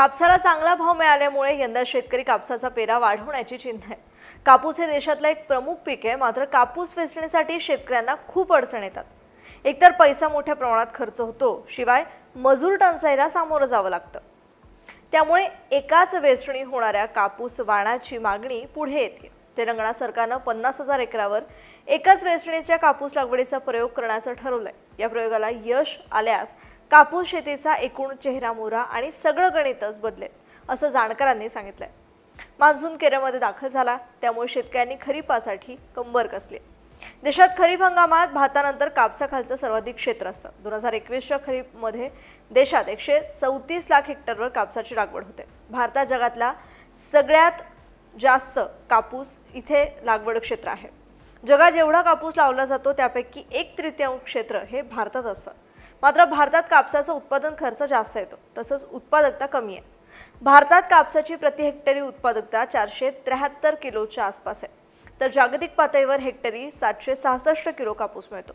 कापसाला चांगला भाव मिळाल्यामुळे यंदा शेतकरी कापसाचा पेरा वाढवण्याची चिन्ह आहे कापूस हे देशातला एक प्रमुख पीक आहे मात्र कापूस वेचण्यासाठी शेतकऱ्यांना खूप अडचण येतात एकतर पैसा मोठ्या प्रमाणात खर्च होतो शिवाय मजूर टंचाईला सामोरं जावं लागतं त्यामुळे एकाच वेचणी होणाऱ्या कापूस वाणाची मागणी पुढे येते तेलंगणा सरकारनं पन्नास हजार एकरावर एकाच वेचणीच्या कापूस लागवडीचा प्रयोग करण्याचं ठरवलंय या प्रयोगाला यश आल्यास कापूस शेतीचा एकूण चेहरामोहरा आणि सगळं गणितच बदलेल असं जाणकारांनी सांगितलंय मान्सून केरळमध्ये दाखल झाला त्यामुळे शेतकऱ्यांनी खरीपासाठी कंबर कसली देशात खरीप हंगामात भातानंतर कापसाखालचं सर्वाधिक क्षेत्र असतं दोन हजार एकवीसच्या खरीपमध्ये देशात एकशे चौतीस लाख हेक्टरवर कापसाची लागवड होते भारतात जगातला सगळ्यात जास्त कापूस इथे लागवड क्षेत्र आहे जगात जेवढा कापूस लावला जातो त्यापैकी एक तृतीयांश क्षेत्र हे भारतात असतं मात्र भारतात कापसाचं उत्पादन खर्च जास्त येतो तसंच उत्पादकता कमी आहे भारतात कापसाची प्रति हेक्टरी उत्पादकता चारशे त्र्याहत्तर किलोच्या आसपास आहे तर जागतिक पातळीवर हेक्टरी सातशे सहासष्ट किलो कापूस मिळतो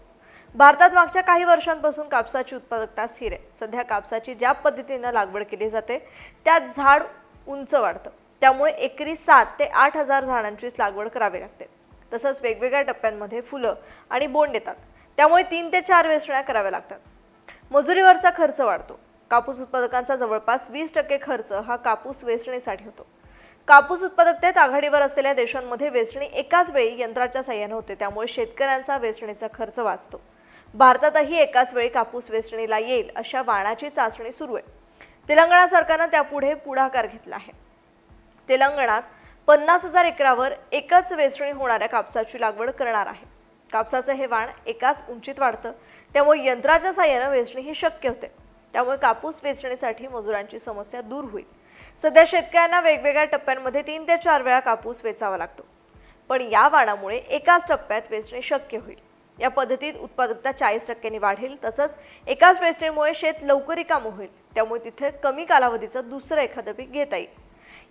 भारतात मागच्या काही वर्षांपासून कापसाची उत्पादकता स्थिर आहे सध्या कापसाची ज्या पद्धतीनं लागवड केली जाते त्यात झाड उंच वाढतं त्यामुळे एकरी सात ते आठ हजार झाडांचीच लागवड करावी लागते तसंच वेगवेगळ्या टप्प्यांमध्ये फुलं आणि बोंड येतात त्यामुळे तीन ते चार वेसण्या कराव्या लागतात मजुरीवरचा खर्च वाढतो कापूस उत्पादकांचा जवळपास वीस टक्के खर्च हा कापूस वेचणीसाठी होतो कापूस उत्पादकतेत आघाडीवर असलेल्या देशांमध्ये वेचणी एकाच वेळी यंत्राच्या साहाय्याने होते त्यामुळे शेतकऱ्यांचा वेचणीचा खर्च वाचतो भारतातही एकाच वेळी कापूस वेचणीला येईल अशा वाणाची चाचणी सुरू आहे तेलंगणा सरकारनं त्यापुढे पुढाकार घेतला आहे तेलंगणात पन्नास हजार एकरावर एकच वेचणी होणाऱ्या कापसाची लागवड करणार आहे कापसाचं हे वाण एकाच उंचीत वाढतं त्यामुळे यंत्राच्या साह्यानं वेचणे हे शक्य होते त्यामुळे कापूस वेचण्यासाठी मजुरांची समस्या दूर होईल सध्या शेतकऱ्यांना वेगवेगळ्या टप्प्यांमध्ये तीन ते चार वेळा कापूस वेचावा लागतो पण या वाणामुळे एकाच टप्प्यात वेचणे शक्य होईल या पद्धतीत उत्पादकता चाळीस टक्क्यांनी वाढेल तसंच एकाच वेचणीमुळे शेत लवकर कामं होईल त्यामुळे तिथे कमी कालावधीचं दुसरं एखादं पीक घेता येईल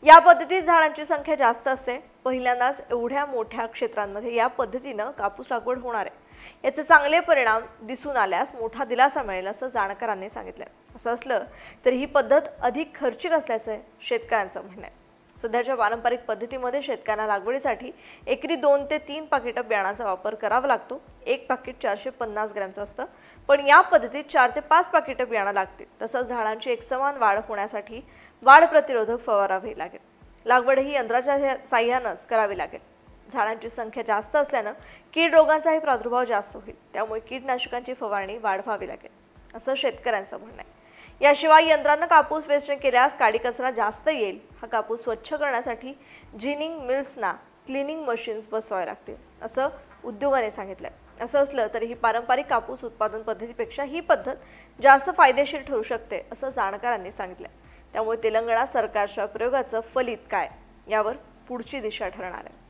या पद्धतीत झाडांची संख्या जास्त असते पहिल्यांदाच एवढ्या मोठ्या क्षेत्रांमध्ये या पद्धतीनं कापूस लागवड होणार आहे याचे चांगले परिणाम दिसून आल्यास मोठा दिलासा मिळेल असं जाणकारांनी सांगितलं असं असलं तरी ही पद्धत अधिक खर्चिक असल्याचं शेतकऱ्यांचं म्हणणं आहे सध्याच्या पारंपरिक पद्धतीमध्ये शेतकऱ्यांना लागवडीसाठी एकरी दोन ते तीन पाकिट बियाणाचा वापर करावा लागतो एक पाकिट चारशे पन्नास ग्रॅमचं असतं पण या पद्धतीत चार ते पाच पाकिट बियाणं लागतील तसंच झाडांची एकसमान वाढ होण्यासाठी वाढ प्रतिरोधक फवारावी लागेल लागवड ही यंत्राच्या साह्यानंच करावी लागेल झाडांची संख्या जास्त असल्यानं कीड रोगांचाही प्रादुर्भाव जास्त होईल त्यामुळे कीडनाशकांची फवारणी वाढवावी लागेल असं शेतकऱ्यांचं म्हणणं आहे याशिवाय यंत्रांना कापूस वेचणी केल्यास काडी कचरा जास्त येईल हा कापूस स्वच्छ करण्यासाठी जिनिंग मिल्सना क्लिनिंग मशीन्स बसवावे लागतील असं उद्योगाने सांगितलं असं असलं तरी ही पारंपरिक कापूस उत्पादन पद्धतीपेक्षा ही पद्धत जास्त फायदेशीर ठरू शकते असं जाणकारांनी सांगितलं त्यामुळे तेलंगणा सरकारच्या प्रयोगाचं फलित काय यावर पुढची दिशा ठरणार आहे